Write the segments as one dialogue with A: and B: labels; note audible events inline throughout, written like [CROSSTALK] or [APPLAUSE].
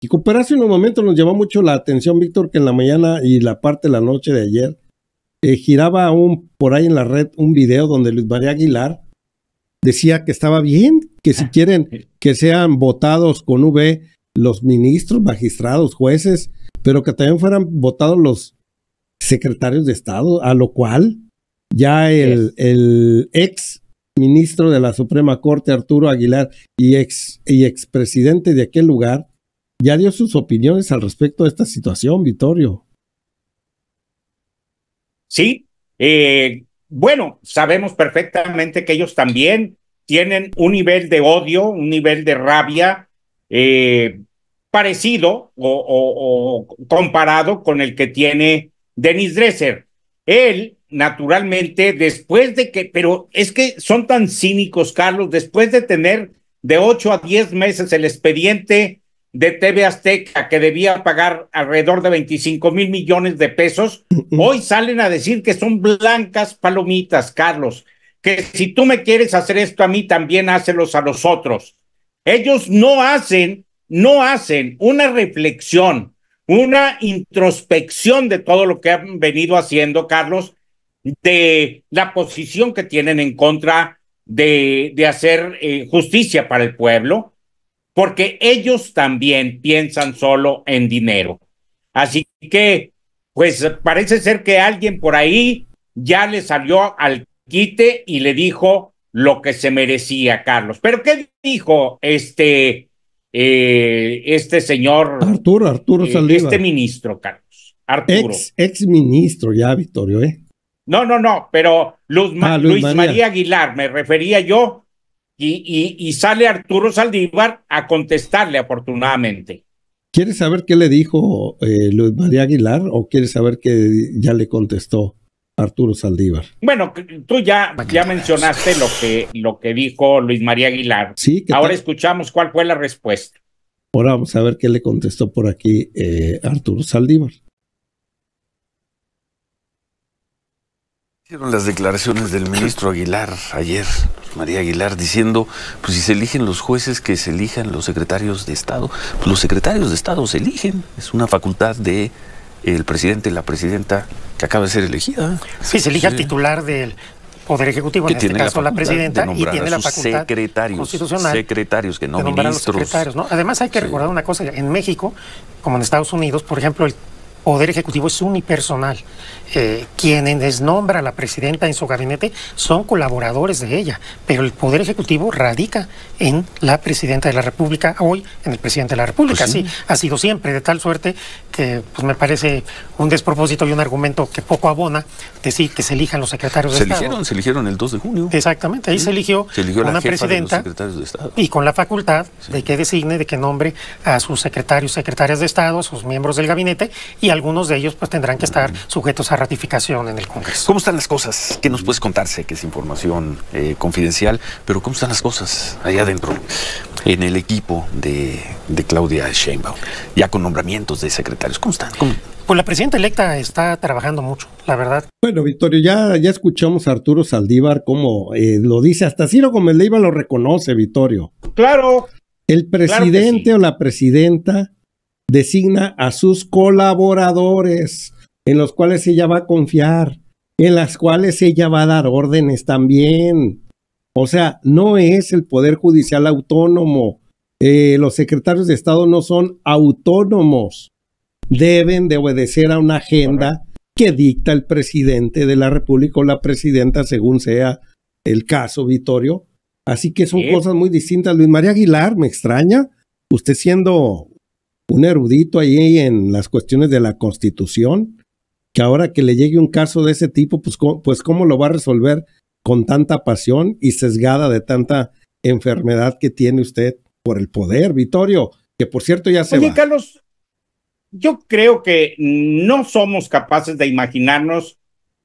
A: Y cooperación en un momento nos llamó mucho la atención, Víctor, que en la mañana y la parte de la noche de ayer eh, giraba un, por ahí en la red un video donde Luis María Aguilar decía que estaba bien, que si ah, quieren que sean votados con V los ministros, magistrados, jueces, pero que también fueran votados los secretarios de Estado, a lo cual ya el, ex ministro de la Suprema Corte, Arturo Aguilar, y ex y expresidente de aquel lugar, ya dio sus opiniones al respecto de esta situación, Vittorio.
B: Sí, eh, bueno, sabemos perfectamente que ellos también tienen un nivel de odio, un nivel de rabia eh, parecido o, comparado con el que tiene Denis Dresser. Él, naturalmente, después de que, pero es que son tan cínicos, Carlos, después de tener de 8 a 10 meses el expediente de TV Azteca, que debía pagar alrededor de 25 mil millones de pesos, hoy salen a decir que son blancas palomitas, Carlos, que si tú me quieres hacer esto a mí, también hácelos a los otros. Ellos no hacen, no hacen una reflexión, una introspección de todo lo que han venido haciendo, Carlos, de la posición que tienen en contra de, de hacer eh, justicia para el pueblo, porque ellos también piensan solo en dinero. Así que, pues parece ser que alguien por ahí ya le salió al quite y le dijo lo que se merecía, Carlos. Pero ¿qué dijo este, eh, este señor? Arturo, Arturo eh, Salud? Este ministro, Carlos. Arturo.
A: Ex, ministro ya, Victorio. ¿eh?
B: No, no, no, pero ah, Luis María Aguilar, me refería yo y, sale Arturo Saldívar a contestarle afortunadamente.
A: ¿Quieres saber qué le dijo eh, Luis María Aguilar o quieres saber qué ya le contestó Arturo Saldívar?
B: Bueno, tú ya, ya mencionaste lo que, lo que dijo Luis María Aguilar. Sí. Ahora escuchamos cuál fue la respuesta.
A: Ahora vamos a ver qué le contestó por aquí eh, Arturo Saldívar.
B: Hicieron las declaraciones del ministro Aguilar ayer, María Aguilar, diciendo, pues si se eligen los jueces, que se elijan los secretarios de Estado. Pues, los secretarios de Estado se eligen, es una facultad de el presidente, la presidenta que acaba de ser
C: elegida. Sí, se elige al titular del Poder Ejecutivo, que en este caso la, presidenta, y tiene la facultad secretarios, constitucional secretarios, que no ministros. Además hay que recordar una cosa, en México, como en Estados Unidos, por ejemplo, el Poder Ejecutivo es unipersonal. Eh, quienes nombra la presidenta en su gabinete son colaboradores de ella, pero el Poder Ejecutivo radica en la presidenta de la República, hoy en el presidente de la República. Así pues ha sido siempre, de tal suerte que pues, me parece un despropósito y un argumento que poco abona decir que se elijan los secretarios de Estado. Se eligieron,
B: se eligieron el 2 de junio.
C: Exactamente, ahí se eligió, una presidenta y con la facultad de que designe, de que nombre a sus secretarios, secretarias de Estado, a sus miembros del gabinete y a algunos de ellos pues tendrán que estar sujetos a ratificación en el Congreso. ¿Cómo están las cosas?
B: ¿Qué nos puedes contarse? Que es información eh, confidencial, pero ¿cómo están las cosas allá adentro? En el equipo de, Claudia Sheinbaum, ya con nombramientos de secretarios.
C: ¿Cómo están? Pues la presidenta electa está trabajando mucho, la verdad.
A: Bueno, Victorio, ya, ya escuchamos a Arturo Saldívar cómo eh, lo dice, hasta Ciro Gómez Leiva lo reconoce, Victorio. Claro. El presidente o la presidenta designa a sus colaboradores en los cuales ella va a confiar, en las cuales ella va a dar órdenes también. O sea, no es el Poder Judicial autónomo. Eh, los secretarios de Estado no son autónomos. Deben de obedecer a una agenda que dicta el presidente de la República o la presidenta, según sea el caso, Vitorio. Así que son cosas muy distintas. Luis María Aguilar, me extraña, usted siendo un erudito ahí en las cuestiones de la constitución, que ahora que le llegue un caso de ese tipo, pues, pues cómo lo va a resolver con tanta pasión y sesgada de tanta enfermedad que tiene usted por el poder, Vittorio, que por cierto ya se... Oye,
B: Carlos, yo creo que no somos capaces de imaginarnos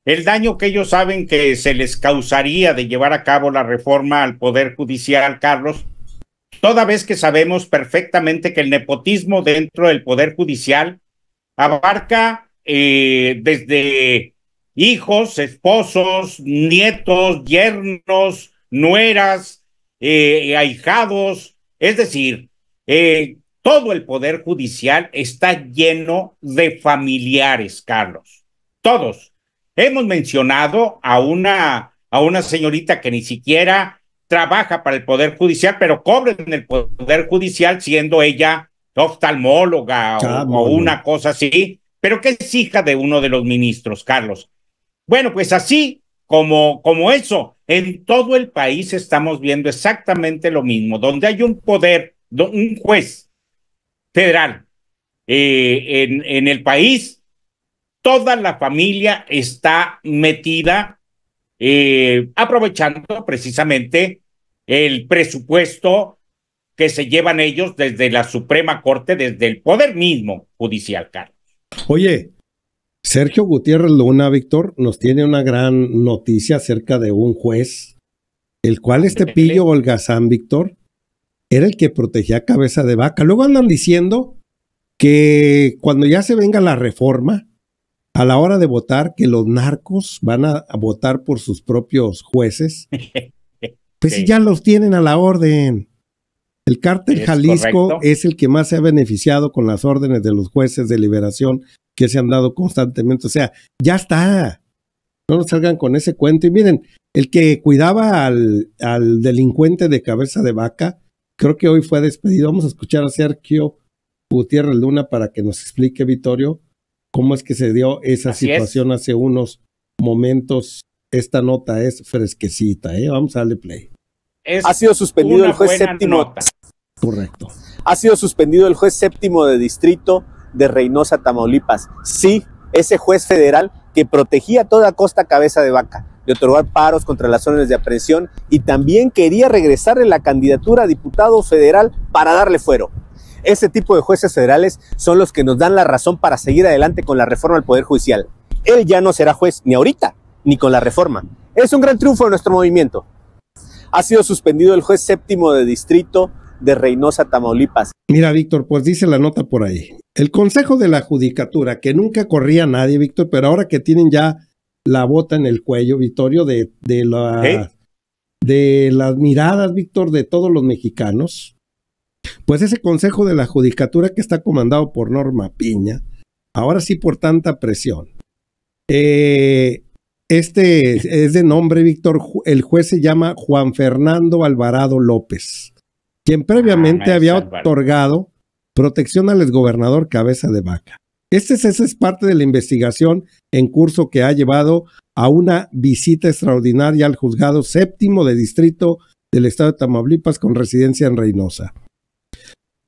B: el daño que ellos saben que se les causaría de llevar a cabo la reforma al Poder Judicial, Carlos, toda vez que sabemos perfectamente que el nepotismo dentro del Poder Judicial abarca eh, desde hijos, esposos, nietos, yernos, nueras, eh, ahijados, es decir, eh, todo el poder judicial está lleno de familiares, Carlos. Todos. Hemos mencionado a una, a una señorita que ni siquiera trabaja para el Poder Judicial, pero cobra en el Poder Judicial siendo ella oftalmóloga o, una cosa así, pero que es hija de uno de los ministros, Carlos. Bueno, pues así como, como eso, en todo el país estamos viendo exactamente lo mismo, donde hay un poder, un juez federal eh, en, en el país, toda la familia está metida eh, aprovechando precisamente el presupuesto que se llevan ellos desde la Suprema Corte, desde el poder mismo judicial, Carlos.
A: Oye, Sergio Gutiérrez Luna, Víctor, nos tiene una gran noticia acerca de un juez, el cual este pillo holgazán, Víctor, era el que protegía cabeza de vaca. Luego andan diciendo que cuando ya se venga la reforma, a la hora de votar que los narcos van a, votar por sus propios jueces. [LAUGHS] Pues si ya los tienen a la orden. El cártel Jalisco es el que más se ha beneficiado con las órdenes de los jueces de liberación que se han dado constantemente. O sea, ya está. No nos salgan con ese cuento. Y miren, el que cuidaba al, al delincuente de cabeza de vaca, creo que hoy fue despedido. Vamos a escuchar a Sergio Gutiérrez Luna para que nos explique, Vitorio, cómo es que se dio esa situación hace unos momentos. Esta nota es fresquecita, ¿eh? Vamos a darle play.
B: ha sido suspendido el juez séptimo. Correcto. Ha sido suspendido el juez séptimo de distrito de Reynosa, Tamaulipas. Sí, ese juez federal que protegía a toda costa cabeza de vaca, de otorgar paros contra las órdenes de aprehensión y también quería regresarle la candidatura a diputado federal para darle fuero. Ese tipo de jueces federales son los que nos dan la razón para seguir adelante con la reforma al Poder Judicial. Él ya no será juez ni ahorita, ni con la reforma. Es
A: un gran triunfo de nuestro
B: movimiento. Ha sido suspendido el juez séptimo de distrito de Reynosa, Tamaulipas.
A: Mira, Víctor, pues dice la nota por ahí. El Consejo de la Judicatura, que nunca corría nadie, Víctor, pero ahora que tienen ya la bota en el cuello, vitorio de, la, de las miradas, Víctor, de todos los mexicanos, pues ese Consejo de la Judicatura que está comandado por Norma Piña, ahora sí por tanta presión. Eh, este es de nombre, Víctor, el juez se llama Juan Fernando Alvarado López, quien previamente ah, había otorgado protección al exgobernador Cabeza de Vaca. Este es parte de la investigación en curso que ha llevado a una visita extraordinaria al juzgado séptimo de distrito del estado de Tamaulipas con residencia en Reynosa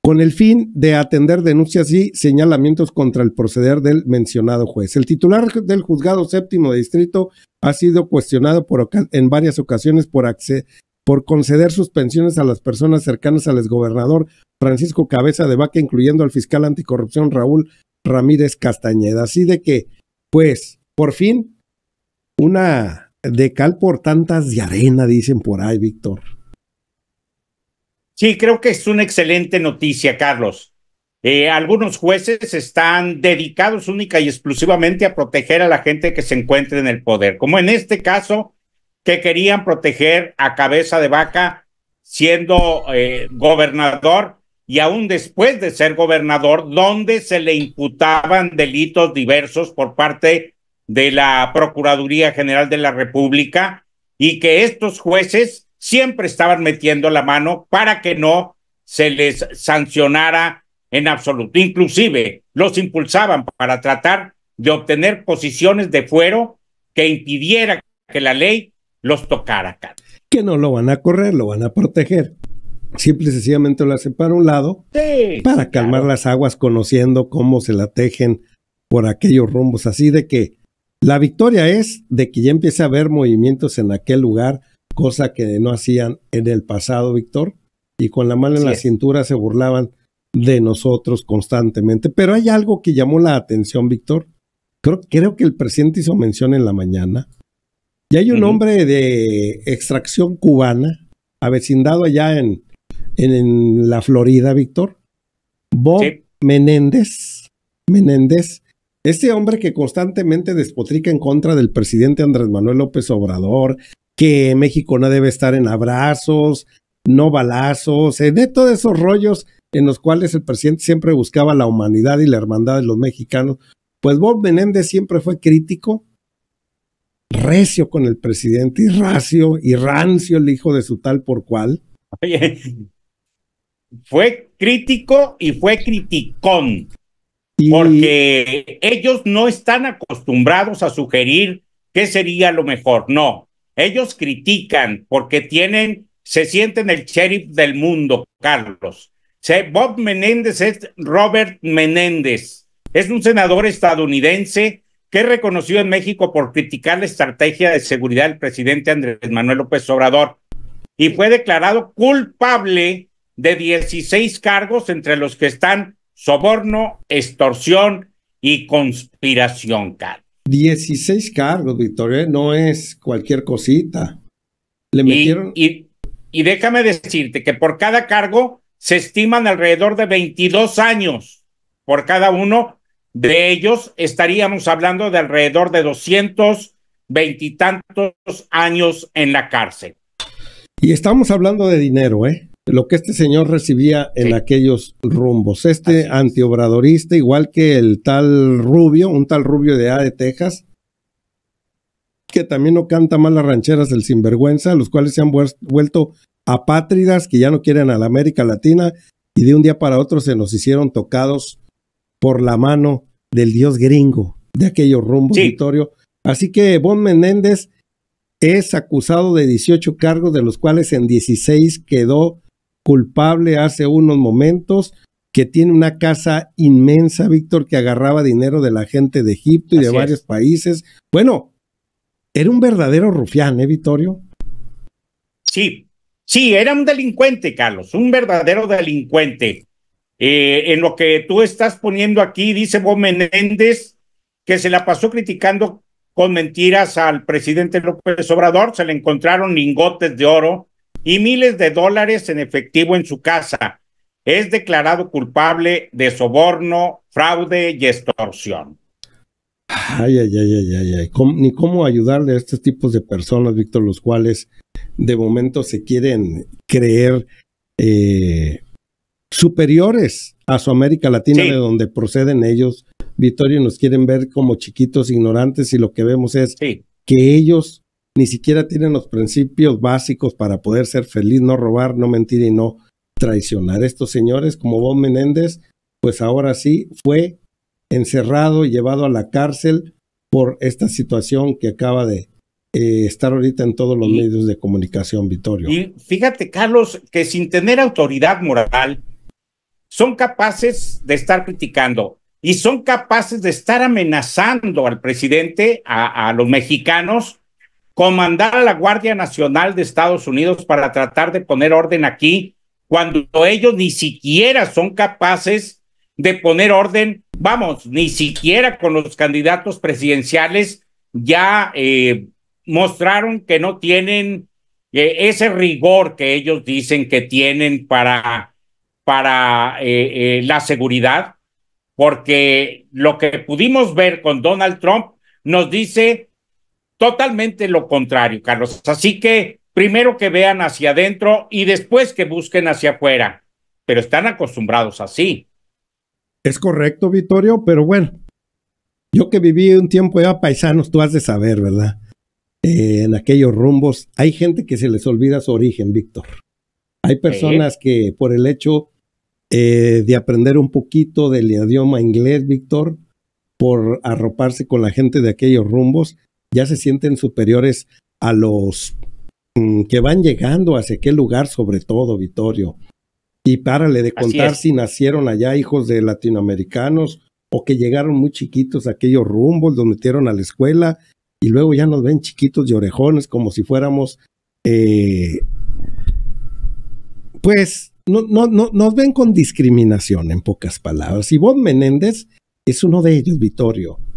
A: con el fin de atender denuncias y señalamientos contra el proceder del mencionado juez. El titular del juzgado séptimo de distrito ha sido cuestionado por, en varias ocasiones por, por conceder suspensiones a las personas cercanas al exgobernador Francisco Cabeza de Vaca, incluyendo al fiscal anticorrupción Raúl Ramírez Castañeda. Así de que, pues, por fin, una de cal por tantas de arena, dicen por ahí, Víctor.
B: Sí, creo que es una excelente noticia, Carlos. Eh, algunos jueces están dedicados única y exclusivamente a proteger a la gente que se encuentra en el poder, como en este caso que querían proteger a cabeza de vaca siendo eh, gobernador y aún después de ser gobernador, donde se le imputaban delitos diversos por parte de la Procuraduría General de la República y que estos jueces siempre estaban metiendo la mano para que no se les sancionara en absoluto. Inclusive los impulsaban para tratar de obtener posiciones de fuero que impidiera que la ley los tocara.
A: Que no lo van a correr, lo van a proteger. Simple y sencillamente lo hacen para un lado para calmar las aguas conociendo cómo se la tejen por aquellos rumbos. Así de que la victoria es de que ya empiece a haber movimientos en aquel lugar cosa que no hacían en el pasado, Víctor, y con la mano en la cintura se burlaban de nosotros constantemente. Pero hay algo que llamó la atención, Víctor. Creo, que el presidente hizo mención en la mañana. Y hay un hombre de extracción cubana, avecindado allá en, en, la Florida, Víctor. Bob Menéndez. Menéndez. Este hombre que constantemente despotrica en contra del presidente Andrés Manuel López Obrador, que México no debe estar en abrazos, no balazos, en eh, de todos esos rollos en los cuales el presidente siempre buscaba la humanidad y la hermandad de los mexicanos. Pues Bob Menéndez siempre fue crítico, recio con el presidente y racio y rancio el hijo de su tal por cual.
B: Oye, fue crítico y fue criticón. Porque ellos no están acostumbrados a sugerir qué sería lo mejor. No, ellos critican porque tienen, se sienten el sheriff del mundo, Carlos. Bob Menéndez es Robert Menéndez. Es un senador estadounidense que es reconocido en México por criticar la estrategia de seguridad del presidente Andrés Manuel López Obrador y fue declarado culpable de 16 cargos entre los que están soborno, extorsión y conspiración, Carlos.
A: 16 cargos, Víctor, ¿eh? no es cualquier cosita. Le metieron.
B: Y, déjame decirte que por cada cargo se estiman alrededor de 22 años. Por cada uno de ellos estaríamos hablando de alrededor de 220 veintitantos años en la cárcel.
A: Y estamos hablando de dinero, ¿eh? lo que este señor recibía en aquellos rumbos. Este antiobradorista, igual que el tal Rubio, un tal Rubio de A de Texas, que también no canta mal las rancheras del sinvergüenza, los cuales se han vuelto apátridas, que ya no quieren a la América Latina, y de un día para otro se nos hicieron tocados por la mano del dios gringo de aquellos rumbos, Así que Bon Menéndez es acusado de 18 cargos, de los cuales en 16 quedó culpable hace unos momentos que tiene una casa inmensa, Víctor, que agarraba dinero de la gente de Egipto y de varios países. Bueno, era un verdadero rufián, ¿eh, Vitorio
B: Sí, sí, era un delincuente, Carlos, un verdadero delincuente. Eh, en lo que tú estás poniendo aquí, dice Bob Menéndez, que se la pasó criticando con mentiras al presidente López Obrador, se le encontraron lingotes de oro y miles de dólares en efectivo en su casa. Es declarado culpable de soborno, fraude y extorsión.
A: Ay, ay, ay, ay, ay, ni cómo ayudarle a estos tipos de personas, Víctor, los cuales de momento se quieren creer eh, superiores a su América Latina, de donde proceden ellos. Víctor, y nos quieren ver como chiquitos ignorantes y lo que vemos es que ellos ni siquiera tienen los principios básicos para poder ser feliz, no robar, no mentir y no traicionar. Estos señores, como Bob Menéndez, pues ahora sí fue encerrado, y llevado a la cárcel por esta situación que acaba de eh, estar ahorita en todos los medios de comunicación, Vitorio.
B: Y fíjate, Carlos, que sin tener autoridad moral, son capaces de estar criticando y son capaces de estar amenazando al presidente, a los mexicanos, comandar a la Guardia Nacional de Estados Unidos para tratar de poner orden aquí cuando ellos ni siquiera son capaces de poner orden, vamos, ni siquiera con los candidatos presidenciales ya eh, mostraron que no tienen eh, ese rigor que ellos dicen que tienen para, para eh, la seguridad, porque lo que pudimos ver con Donald Trump nos dice Totalmente lo contrario, Carlos. Así que primero que vean hacia adentro y después que busquen hacia afuera. Pero están acostumbrados así.
A: Es correcto, Vittorio, pero bueno, yo que viví un tiempo ya paisanos, tú has de saber, ¿verdad? Eh, en aquellos rumbos hay gente que se les olvida su origen, Víctor. Hay personas que por el hecho eh, de aprender un poquito del idioma inglés, Víctor, por arroparse con la gente de aquellos rumbos, ya se sienten superiores a los mm, que van llegando hacia qué lugar, sobre todo, Vittorio. Y párale de contar si nacieron allá hijos de latinoamericanos o que llegaron muy chiquitos a aquellos rumbos, los metieron a la escuela y luego ya nos ven chiquitos y orejones como si fuéramos, eh, pues, no, no, no, nos ven con discriminación en pocas palabras. Y vos, Menéndez es uno de ellos, Vittorio.